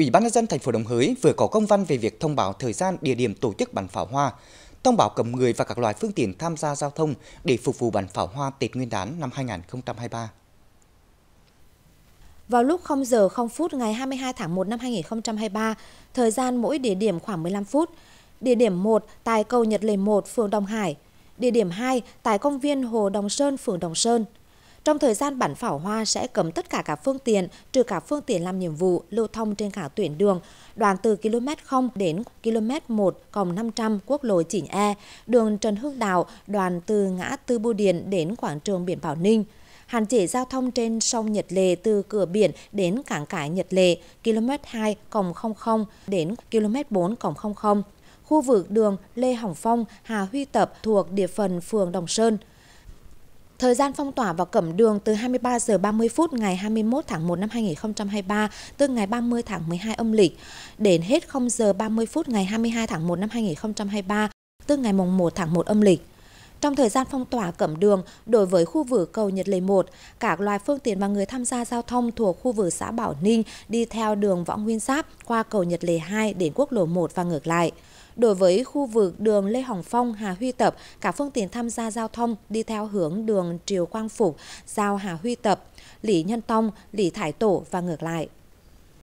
Ủy ban nhân dân thành phố Đồng Hới vừa có công văn về việc thông báo thời gian, địa điểm tổ chức bắn pháo hoa, thông báo cấm người và các loại phương tiện tham gia giao thông để phục vụ bắn pháo hoa Tết Nguyên đán năm 2023. Vào lúc 0 giờ 0 phút ngày 22 tháng 1 năm 2023, thời gian mỗi địa điểm khoảng 15 phút. Địa điểm 1 tại cầu Nhật Lệ 1, phường Đồng Hải. Địa điểm 2 tại công viên Hồ Đồng Sơn, phường Đồng Sơn. Trong thời gian bắn pháo hoa sẽ cấm tất cả các phương tiện, trừ các phương tiện làm nhiệm vụ lưu thông trên cả tuyến đường, đoạn từ km 0 đến km 1 cộng 500 quốc lộ 9E, đường Trần Hưng Đạo, đoạn từ ngã Tư Bưu Điền đến quảng trường Biển Bảo Ninh hạn chế giao thông trên sông Nhật Lệ từ cửa biển đến cảng cái Nhật Lệ, km 2 00 đến km 4 00. Khu vực đường Lê Hồng Phong, Hà Huy Tập thuộc địa phần phường Đồng Sơn. Thời gian phong tỏa và cẩm đường từ 23 giờ 30 phút ngày 21 tháng 1 năm 2023 tức ngày 30 tháng 12 âm lịch đến hết 0 giờ 30 phút ngày 22 tháng 1 năm 2023 tức ngày mùng 1 tháng 1 âm lịch. Trong thời gian phong tỏa cẩm đường đối với khu vực cầu Nhật Lệ 1, các loại phương tiện và người tham gia giao thông thuộc khu vực xã Bảo Ninh đi theo đường Võ Nguyên Giáp qua cầu Nhật Lệ 2 đến quốc lộ 1 và ngược lại. Đối với khu vực đường Lê Hồng Phong, Hà Huy Tập, cả phương tiện tham gia giao thông đi theo hướng đường Triều Quang Phục, giao Hà Huy Tập, Lý Nhân Tông, Lý Thái Tổ và ngược lại.